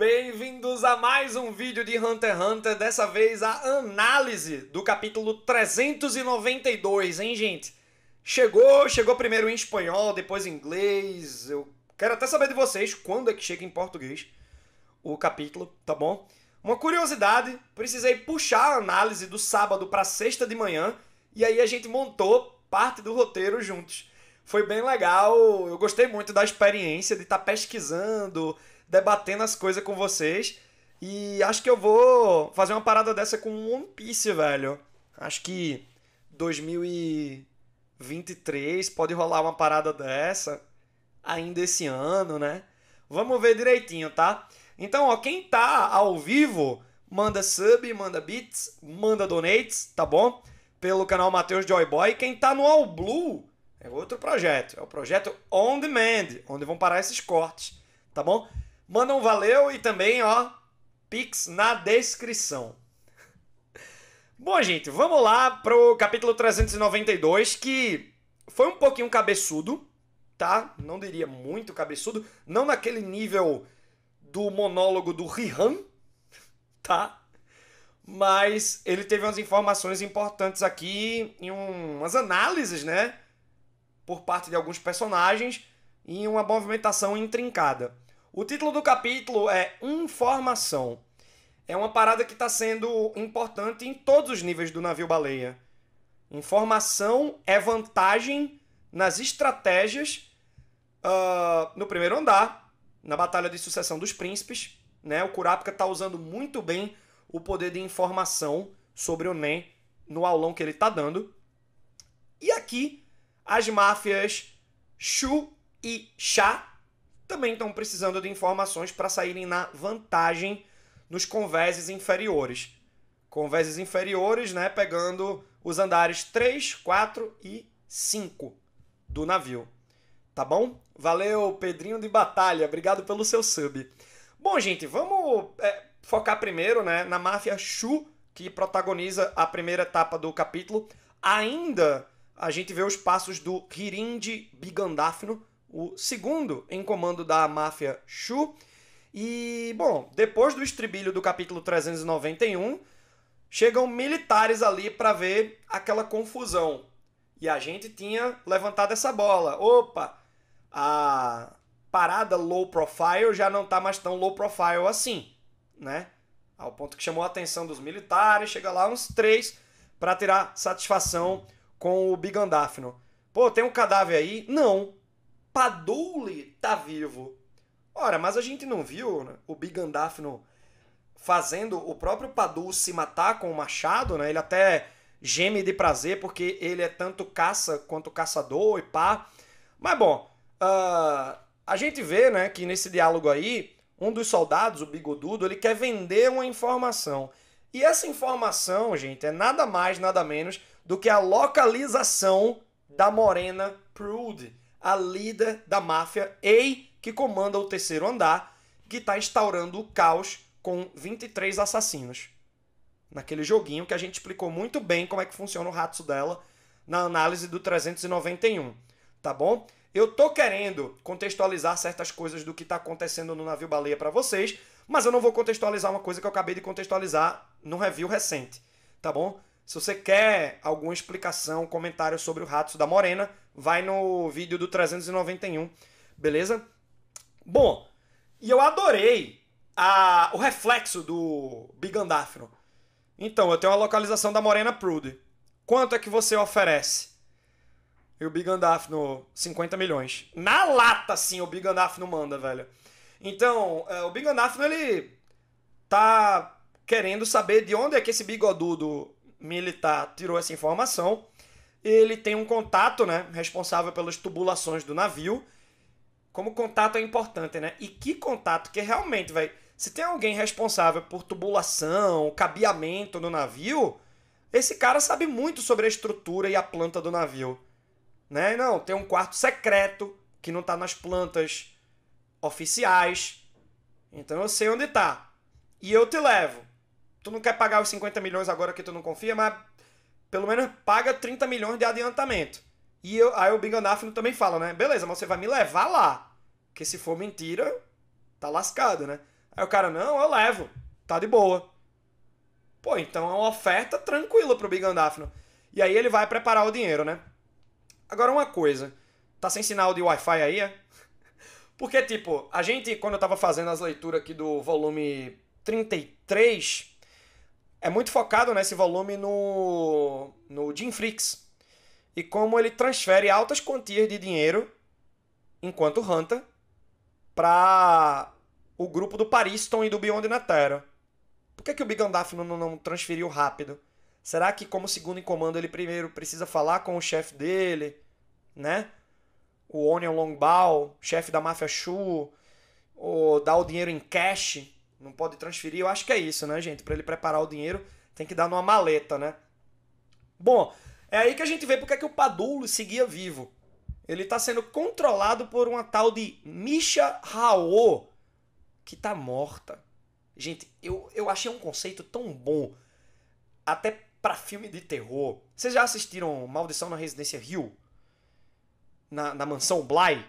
Bem-vindos a mais um vídeo de Hunter x Hunter, dessa vez a análise do capítulo 392, hein, gente? Chegou, chegou primeiro em espanhol, depois em inglês. Eu quero até saber de vocês quando é que chega em português o capítulo, tá bom? Uma curiosidade, precisei puxar a análise do sábado para sexta de manhã e aí a gente montou parte do roteiro juntos. Foi bem legal, eu gostei muito da experiência de estar tá pesquisando, debatendo as coisas com vocês. E acho que eu vou fazer uma parada dessa com One Piece, velho. Acho que 2023 pode rolar uma parada dessa ainda esse ano, né? Vamos ver direitinho, tá? Então, ó, quem tá ao vivo, manda sub, manda beats, manda donates, tá bom? Pelo canal Matheus Joyboy. Quem tá no All Blue é outro projeto, é o projeto On Demand, onde vão parar esses cortes, tá bom? Manda um valeu e também, ó, Pix na descrição. Bom, gente, vamos lá pro capítulo 392, que foi um pouquinho cabeçudo, tá? Não diria muito cabeçudo, não naquele nível do monólogo do Rihan, tá? Mas ele teve umas informações importantes aqui e umas análises, né? Por parte de alguns personagens e uma movimentação intrincada. O título do capítulo é Informação. É uma parada que está sendo importante em todos os níveis do navio baleia. Informação é vantagem nas estratégias uh, no primeiro andar, na Batalha de Sucessão dos Príncipes. Né? O Kurapika está usando muito bem o poder de informação sobre o Nen no aulão que ele está dando. E aqui, as máfias Shu e Sha também estão precisando de informações para saírem na vantagem nos convéses inferiores. Convéses inferiores, né, pegando os andares 3, 4 e 5 do navio. Tá bom? Valeu, Pedrinho de Batalha. Obrigado pelo seu sub. Bom, gente, vamos é, focar primeiro né, na máfia Shu, que protagoniza a primeira etapa do capítulo. Ainda a gente vê os passos do Hirinde Bigandáfino, o segundo em comando da máfia Shu. E, bom, depois do estribilho do capítulo 391, chegam militares ali para ver aquela confusão. E a gente tinha levantado essa bola. Opa, a parada low profile já não tá mais tão low profile assim, né? Ao ponto que chamou a atenção dos militares, chega lá uns três para tirar satisfação com o Bigandáfino. Pô, tem um cadáver aí? Não. Padule tá vivo. Ora, mas a gente não viu né? o Big fazendo o próprio Padule se matar com o machado, né? Ele até geme de prazer porque ele é tanto caça quanto caçador e pá. Mas bom, uh, a gente vê, né, que nesse diálogo aí, um dos soldados, o bigodudo, ele quer vender uma informação. E essa informação, gente, é nada mais, nada menos do que a localização da Morena Prude a líder da máfia, Ei, que comanda o terceiro andar, que está instaurando o caos com 23 assassinos. Naquele joguinho que a gente explicou muito bem como é que funciona o rato dela na análise do 391, tá bom? Eu tô querendo contextualizar certas coisas do que está acontecendo no navio baleia para vocês, mas eu não vou contextualizar uma coisa que eu acabei de contextualizar no review recente, tá bom? Se você quer alguma explicação, comentário sobre o Ratos da Morena, vai no vídeo do 391, beleza? Bom, e eu adorei a, o reflexo do bigandáfino. Então, eu tenho a localização da Morena Prude. Quanto é que você oferece? E o bigandáfino, 50 milhões. Na lata, sim, o bigandáfino manda, velho. Então, é, o bigandáfino, ele tá querendo saber de onde é que esse bigodudo militar tirou essa informação. Ele tem um contato, né, responsável pelas tubulações do navio. Como contato é importante, né? E que contato que realmente, vai se tem alguém responsável por tubulação, cabeamento no navio, esse cara sabe muito sobre a estrutura e a planta do navio. Né? Não, tem um quarto secreto que não tá nas plantas oficiais. Então eu sei onde tá. E eu te levo tu não quer pagar os 50 milhões agora que tu não confia, mas pelo menos paga 30 milhões de adiantamento. E eu, aí o Binganafno também fala, né? Beleza, mas você vai me levar lá. Que se for mentira, tá lascado, né? Aí o cara, não, eu levo. Tá de boa. Pô, então é uma oferta tranquila pro Bigandáfino. E aí ele vai preparar o dinheiro, né? Agora uma coisa. Tá sem sinal de Wi-Fi aí, é? Porque, tipo, a gente, quando eu tava fazendo as leituras aqui do volume 33, é muito focado nesse volume no, no Jim Freaks e como ele transfere altas quantias de dinheiro enquanto Hunter para o grupo do Pariston e do Beyond na Terra. Por que, que o Big Andaf não, não transferiu rápido? Será que como segundo em comando ele primeiro precisa falar com o chefe dele, né? O Onion Longbow, chefe da máfia Shu, ou dar o dinheiro em cash não pode transferir. Eu acho que é isso, né, gente? Para ele preparar o dinheiro, tem que dar numa maleta, né? Bom, é aí que a gente vê porque é que o Padulo seguia vivo. Ele está sendo controlado por uma tal de Misha Rao, que está morta. Gente, eu, eu achei um conceito tão bom, até para filme de terror. Vocês já assistiram Maldição na Residência Rio? Na, na mansão Bly?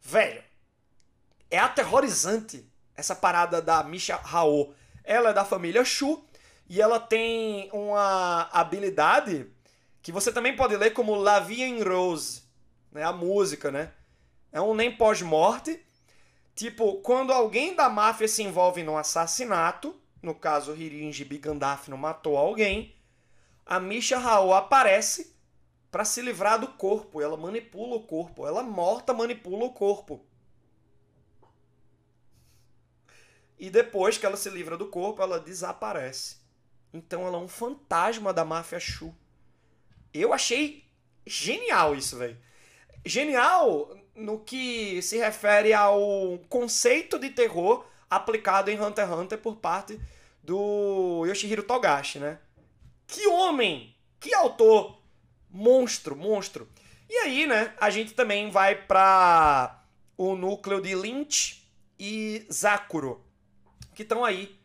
Velho, é aterrorizante essa parada da Misha Hao, ela é da família Shu e ela tem uma habilidade que você também pode ler como La Vie en Rose, né? A música, né? É um nem pós-morte. Tipo, quando alguém da máfia se envolve num assassinato, no caso Bigandaf não matou alguém, a Misha Hao aparece para se livrar do corpo, ela manipula o corpo, ela morta manipula o corpo. E depois que ela se livra do corpo, ela desaparece. Então ela é um fantasma da máfia Shu. Eu achei genial isso, velho. Genial no que se refere ao conceito de terror aplicado em Hunter x Hunter por parte do Yoshihiro Togashi, né? Que homem! Que autor! Monstro, monstro. E aí, né, a gente também vai para o núcleo de Lynch e Zakuro que estão aí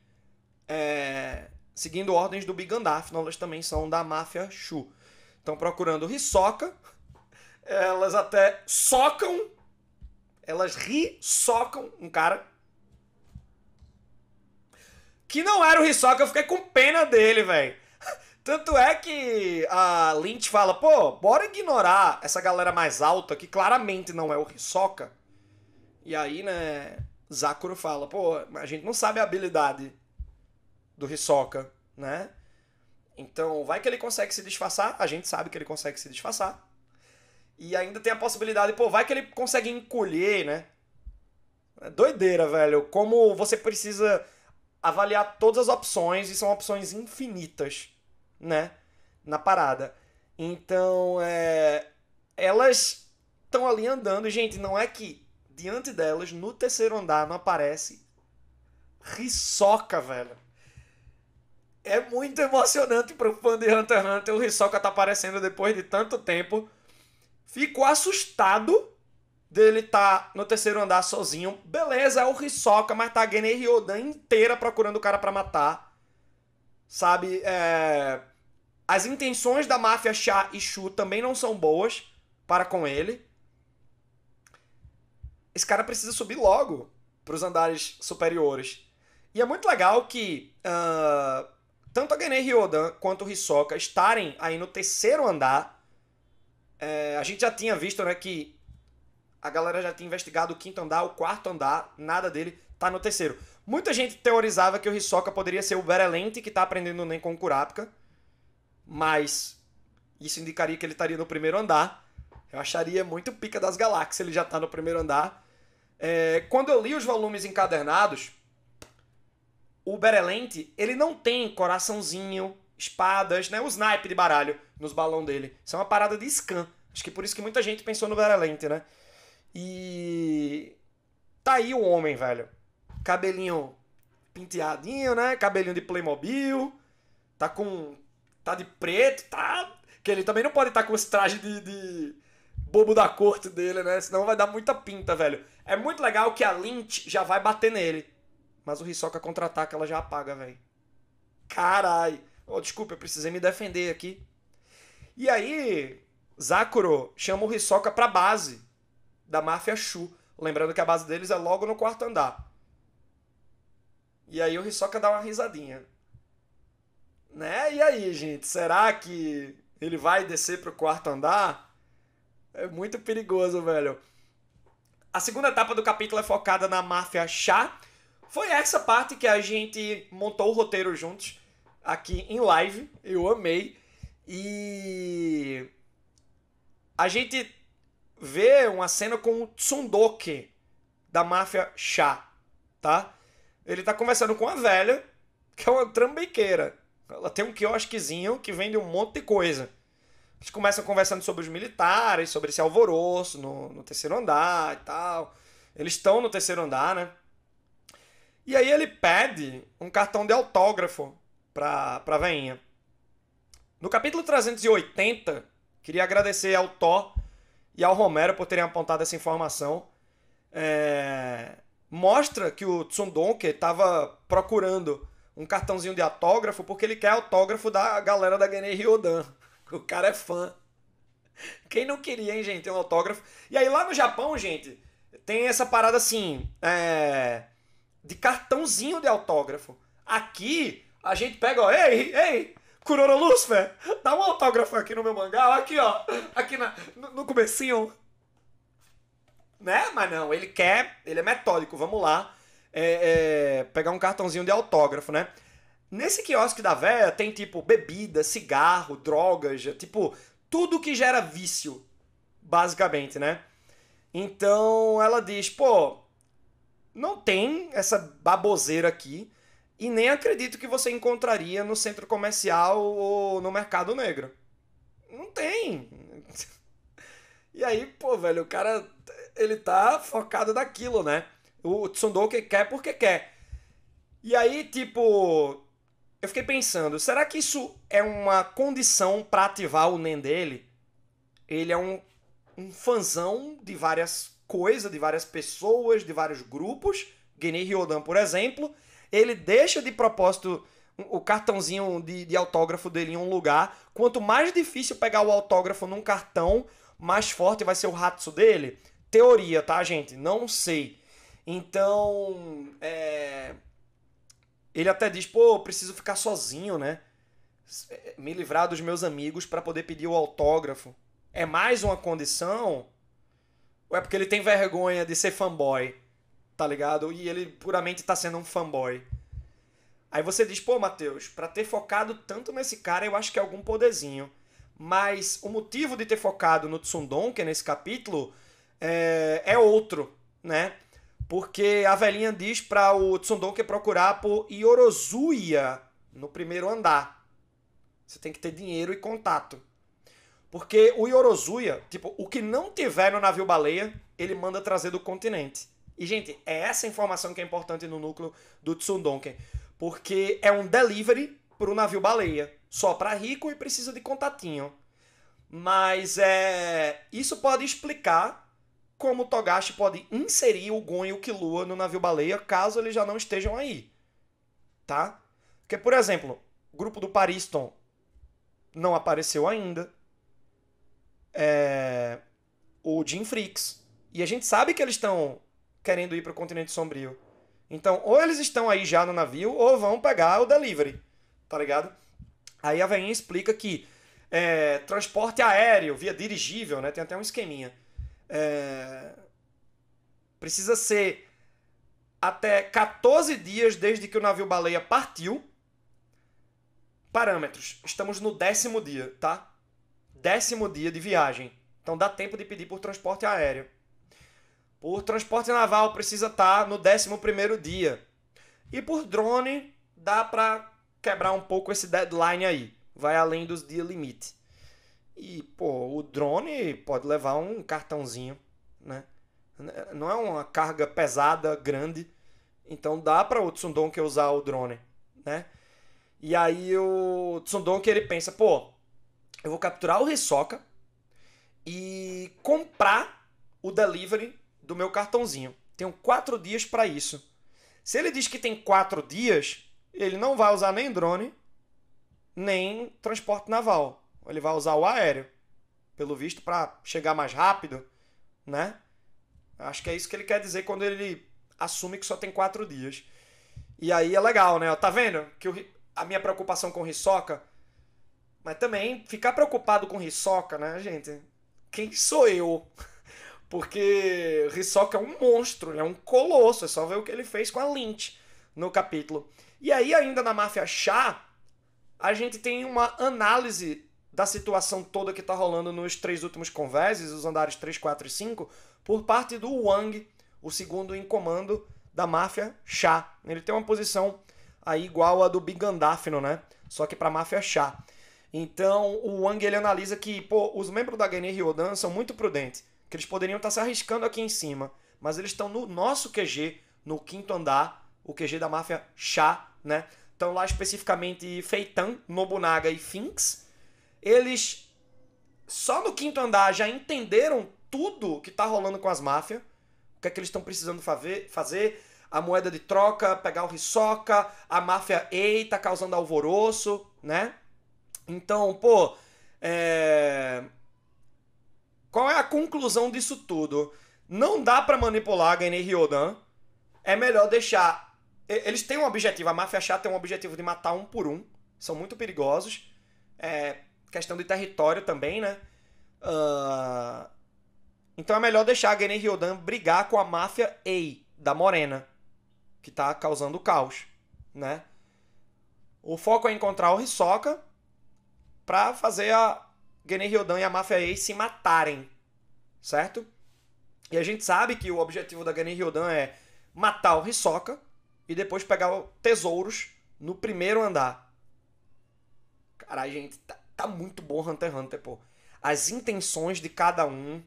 é, seguindo ordens do Big Gandalf. Elas também são da máfia Shu. Estão procurando Risoca. Elas até socam. Elas risocam um cara. Que não era o Risoca, eu fiquei com pena dele, velho. Tanto é que a Lynch fala, pô, bora ignorar essa galera mais alta, que claramente não é o Risoca". E aí, né, Zakuro fala, pô, a gente não sabe a habilidade do Hisoka, né? Então, vai que ele consegue se disfarçar, a gente sabe que ele consegue se disfarçar. E ainda tem a possibilidade, pô, vai que ele consegue encolher, né? É doideira, velho. Como você precisa avaliar todas as opções, e são opções infinitas, né? Na parada. Então, é... elas estão ali andando. Gente, não é que diante delas, no terceiro andar, não aparece. Risoca, velho. É muito emocionante pro fã de Hunter x Hunter. O Risoca tá aparecendo depois de tanto tempo. fico assustado dele tá no terceiro andar sozinho. Beleza, é o Hisoka, mas tá a Gene Ryodan inteira procurando o cara para matar. Sabe? É... As intenções da máfia Sha e Shu também não são boas para com ele esse cara precisa subir logo para os andares superiores. E é muito legal que uh, tanto a Gene Ryodan quanto o Hisoka estarem aí no terceiro andar. É, a gente já tinha visto né, que a galera já tinha investigado o quinto andar, o quarto andar, nada dele tá no terceiro. Muita gente teorizava que o Hisoka poderia ser o Berelente que tá aprendendo o Nen com o Kurapika, mas isso indicaria que ele estaria no primeiro andar. Eu acharia muito pica das galáxias ele já tá no primeiro andar. É, quando eu li os volumes encadernados, o Berelente, ele não tem coraçãozinho, espadas, né? O snipe de baralho nos balão dele. Isso é uma parada de scan. Acho que por isso que muita gente pensou no Berelente, né? E... Tá aí o homem, velho. Cabelinho penteadinho, né? Cabelinho de Playmobil. Tá com... Tá de preto, tá... Que ele também não pode estar tá com esse traje de... de bobo da corte dele, né? Senão vai dar muita pinta, velho. É muito legal que a Lynch já vai bater nele. Mas o Hisoka contra-ataca, ela já apaga, velho. Carai. Oh, desculpa, eu precisei me defender aqui. E aí, Zakuro chama o Hisoka pra base da máfia Shu. Lembrando que a base deles é logo no quarto andar. E aí o Hisoka dá uma risadinha. Né? E aí, gente? Será que ele vai descer pro quarto andar? É muito perigoso, velho. A segunda etapa do capítulo é focada na máfia chá. Foi essa parte que a gente montou o roteiro juntos aqui em live. Eu amei. E a gente vê uma cena com o Tsundoki da máfia chá, tá? Ele tá conversando com a velha, que é uma trambiqueira. Ela tem um quiosquezinho que vende um monte de coisa. Eles começam conversando sobre os militares, sobre esse alvoroço no, no terceiro andar e tal. Eles estão no terceiro andar, né? E aí ele pede um cartão de autógrafo pra, pra veinha. No capítulo 380, queria agradecer ao Thor e ao Romero por terem apontado essa informação. É... Mostra que o Tsundonke estava procurando um cartãozinho de autógrafo porque ele quer autógrafo da galera da Guinea Ryodan. O cara é fã. Quem não queria, hein, gente, ter um autógrafo? E aí lá no Japão, gente, tem essa parada assim, é, de cartãozinho de autógrafo. Aqui, a gente pega, ó, ei, ei, Kuroro Lucifer, dá um autógrafo aqui no meu mangá, aqui, ó, aqui na, no, no comecinho. Né? Mas não, ele quer, ele é metódico, vamos lá, é, é, pegar um cartãozinho de autógrafo, né? Nesse quiosque da véia tem tipo bebida, cigarro, drogas, tipo tudo que gera vício, basicamente, né? Então ela diz: pô, não tem essa baboseira aqui e nem acredito que você encontraria no centro comercial ou no mercado negro. Não tem. E aí, pô, velho, o cara ele tá focado naquilo, né? O Tsundoke quer porque quer. E aí, tipo, eu fiquei pensando, será que isso é uma condição para ativar o NEM dele? Ele é um, um fanzão de várias coisas, de várias pessoas, de vários grupos. Guinei Riodan, por exemplo. Ele deixa de propósito o cartãozinho de, de autógrafo dele em um lugar. Quanto mais difícil pegar o autógrafo num cartão, mais forte vai ser o ratso dele. Teoria, tá, gente? Não sei. Então, é, ele até diz, pô, preciso ficar sozinho, né? Eh, eh, me livrar dos meus amigos para poder pedir o autógrafo. É mais uma condição? Ou é porque ele tem vergonha de ser fanboy? Tá ligado? E ele puramente tá sendo um fanboy. Aí você diz, pô, Matheus, pra ter focado tanto nesse cara, eu acho que é algum poderzinho. Mas o motivo de ter focado no Tsundonken é nesse capítulo é, é outro, né? porque a velhinha diz para o Tsundoke é procurar por Iorozuya no primeiro andar. Você tem que ter dinheiro e contato. Porque o Iorozuya tipo, o que não tiver no navio baleia, ele manda trazer do continente. E, gente, é essa informação que é importante no núcleo do Tsundonken. Porque é um delivery para o navio baleia. Só para rico e precisa de contatinho. Mas é. Isso pode explicar como Togashi pode inserir o Gon e o Killua no navio baleia caso eles já não estejam aí. Tá? Porque, por exemplo, o grupo do Pariston não apareceu ainda. É... O Jim Freaks. E a gente sabe que eles estão querendo ir para o continente sombrio. Então, ou eles estão aí já no navio, ou vão pegar o delivery. Tá ligado? Aí a veinha explica que é, transporte aéreo via dirigível, né? Tem até um esqueminha é, precisa ser até 14 dias desde que o navio baleia partiu. Parâmetros. Estamos no décimo dia, tá? Décimo dia de viagem. Então dá tempo de pedir por transporte aéreo. Por transporte naval precisa estar tá no décimo primeiro dia. E por drone dá para quebrar um pouco esse deadline aí. Vai além dos dia limite. E, pô, o drone pode levar um cartãozinho, né? Não é uma carga pesada, grande. Então dá para o Tsundonker usar o drone, né? E aí o Tsundonker ele pensa, pô, eu vou capturar o Hisoka e comprar o delivery do meu cartãozinho. Tenho quatro dias para isso. Se ele diz que tem quatro dias, ele não vai usar nem drone, nem transporte naval. Ele vai usar o aéreo, pelo visto, para chegar mais rápido, né? Acho que é isso que ele quer dizer quando ele assume que só tem quatro dias. E aí é legal, né? Tá vendo que o, a minha preocupação com o Mas também ficar preocupado com o né, gente? Quem sou eu? Porque Rissoca é um monstro, ele é um colosso. É só ver o que ele fez com a Lynch no capítulo. E aí, ainda na Máfia Chá, a gente tem uma análise da situação toda que está rolando nos três últimos convéses, os andares 3, 4 e 5, por parte do Wang, o segundo em comando da máfia Cha, Ele tem uma posição aí igual a do Bigandáfino, né? Só que para a máfia Cha. Então, o Wang ele analisa que, pô, os membros da Gene Ryodan são muito prudentes, que eles poderiam estar tá se arriscando aqui em cima, mas eles estão no nosso QG, no quinto andar, o QG da máfia Cha, né? Estão lá especificamente Feitan, Nobunaga e Finks eles só no quinto andar já entenderam tudo que tá rolando com as máfias. O que é que eles estão precisando fazer? A moeda de troca, pegar o risoca, a máfia ei, tá causando alvoroço, né? Então, pô, é... qual é a conclusão disso tudo? Não dá para manipular Gany Ryodan. É melhor deixar. Eles têm um objetivo, a máfia chata tem um objetivo de matar um por um. São muito perigosos. É, questão de território também, né? Uh, então é melhor deixar a Genen Ryodan brigar com a máfia EI, da Morena, que tá causando caos, né? O foco é encontrar o Hisoka pra fazer a Genen Ryodan e a máfia EI se matarem, certo? E a gente sabe que o objetivo da Genen Ryodan é matar o Hisoka e depois pegar tesouros no primeiro andar. Cara, a gente tá tá muito bom Hunter x Hunter, pô. As intenções de cada um,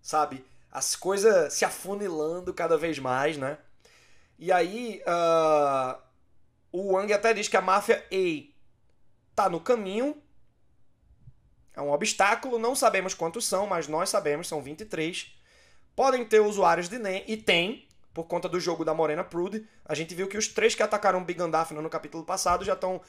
sabe? As coisas se afunilando cada vez mais, né? E aí, uh, o Wang até diz que a máfia A tá no caminho, é um obstáculo, não sabemos quantos são, mas nós sabemos, são 23. Podem ter usuários de NEM, e tem, por conta do jogo da Morena Prude. A gente viu que os três que atacaram Big Gandalf no capítulo passado já estão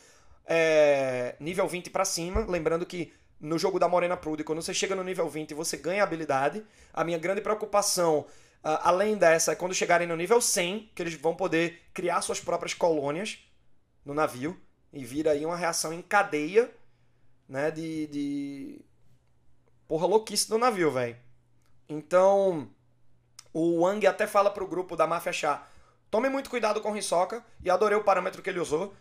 é, nível 20 para cima. Lembrando que no jogo da Morena Prude, quando você chega no nível 20, você ganha habilidade. A minha grande preocupação, além dessa, é quando chegarem no nível 100, que eles vão poder criar suas próprias colônias no navio. E vira aí uma reação em cadeia, né? De. de... Porra, louquice do navio, velho. Então. O Wang até fala pro grupo da Máfia Chá: tome muito cuidado com o Hisoka. E adorei o parâmetro que ele usou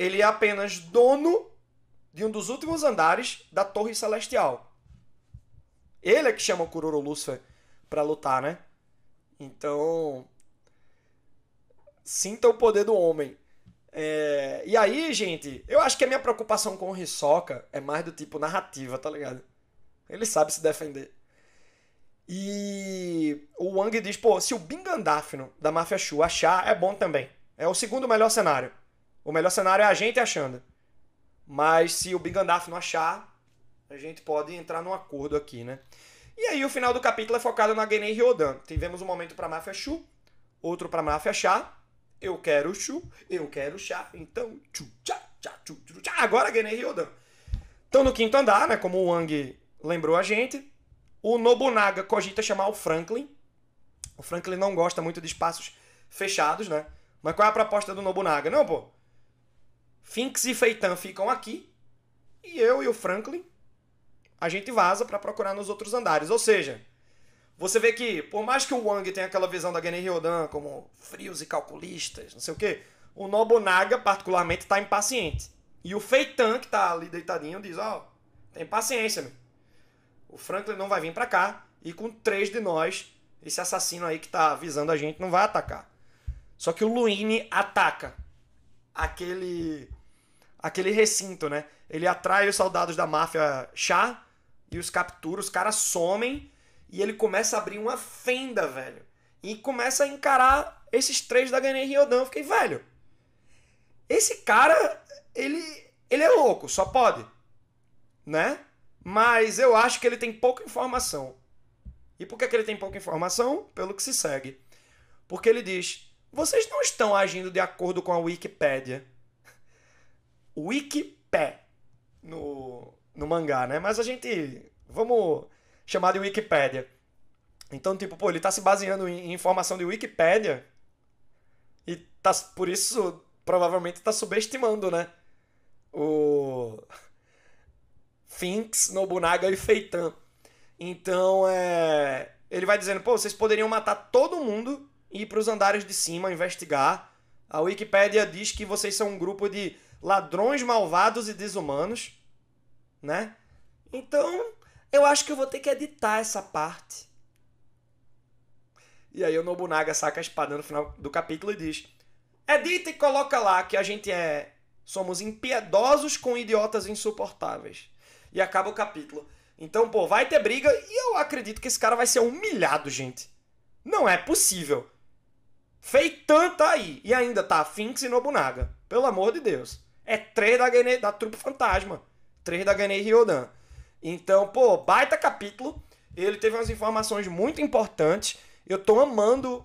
ele é apenas dono de um dos últimos andares da Torre Celestial. Ele é que chama o Kuroro Lucifer para lutar, né? Então, sinta o poder do homem. É... E aí, gente, eu acho que a minha preocupação com o Hisoka é mais do tipo narrativa, tá ligado? Ele sabe se defender. E o Wang diz, pô, se o Bingandafno da Máfia Shu achar, é bom também. É o segundo melhor cenário. O melhor cenário é a gente achando. Mas se o Bigandaf não achar, a gente pode entrar num acordo aqui, né? E aí o final do capítulo é focado na Genen Ryodan. Tivemos um momento para Máfia Chu, outro para Máfia Chá. Eu quero Chu, eu quero Chá, então Chu, Chá, Chá, Chu, Chu, Chá. Agora Genen Ryodan. Então no quinto andar, né, como o Wang lembrou a gente, o Nobunaga cogita chamar o Franklin. O Franklin não gosta muito de espaços fechados, né? Mas qual é a proposta do Nobunaga? Não, pô. Finks e Feitan ficam aqui e eu e o Franklin a gente vaza para procurar nos outros andares. Ou seja, você vê que por mais que o Wang tenha aquela visão da Genin Ryodan como frios e calculistas, não sei o quê, o Nobunaga particularmente está impaciente. E o Feitan que está ali deitadinho diz: "Ó, oh, tem paciência, meu. O Franklin não vai vir para cá e com três de nós, esse assassino aí que tá visando a gente não vai atacar. Só que o Luine ataca aquele aquele recinto, né? Ele atrai os soldados da máfia chá e os captura, os caras somem e ele começa a abrir uma fenda, velho. E começa a encarar esses três da Ganen e Eu fiquei, velho, esse cara, ele, ele é louco, só pode, né? Mas eu acho que ele tem pouca informação. E por que, que ele tem pouca informação? Pelo que se segue. Porque ele diz: vocês não estão agindo de acordo com a Wikipédia. Wikipé no, no mangá, né? Mas a gente. Vamos chamar de Wikipédia. Então, tipo, pô, ele tá se baseando em informação de Wikipédia. E tá, por isso, provavelmente tá subestimando, né? O. Finks, Nobunaga e Feitan. Então, é. Ele vai dizendo, pô, vocês poderiam matar todo mundo e ir pros andares de cima investigar. A Wikipédia diz que vocês são um grupo de ladrões malvados e desumanos, né? Então, eu acho que eu vou ter que editar essa parte. E aí o Nobunaga saca a espada no final do capítulo e diz: Edita e coloca lá que a gente é somos impiedosos com idiotas insuportáveis. E acaba o capítulo. Então, pô, vai ter briga e eu acredito que esse cara vai ser humilhado, gente. Não é possível. Feitan aí e ainda tá Finks e Nobunaga. Pelo amor de Deus é três da, Gane, da Trupe Fantasma. Três da Ganei Ryodan. Então, pô, baita capítulo. Ele teve umas informações muito importantes. Eu tô amando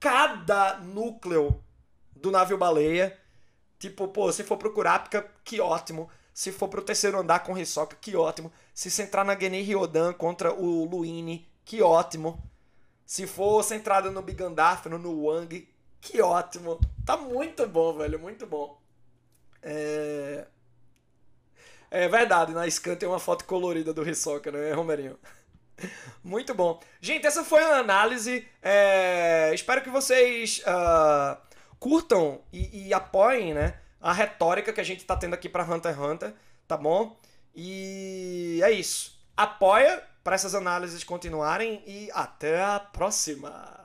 cada núcleo do navio baleia. Tipo, pô, se for procurar, Kurapika, que ótimo. Se for pro terceiro andar com Risoka, que ótimo. Se centrar na Genei Ryodan contra o Luini, que ótimo. Se for centrada no Bigandafno, no Wang, que ótimo. Tá muito bom, velho, muito bom. É... é verdade, na Scan tem uma foto colorida do Hisoka, né, Romerinho? Muito bom. Gente, essa foi uma análise. É... Espero que vocês uh, curtam e, e, apoiem né, a retórica que a gente está tendo aqui para Hunter x Hunter, tá bom? E é isso. Apoia para essas análises continuarem e até a próxima!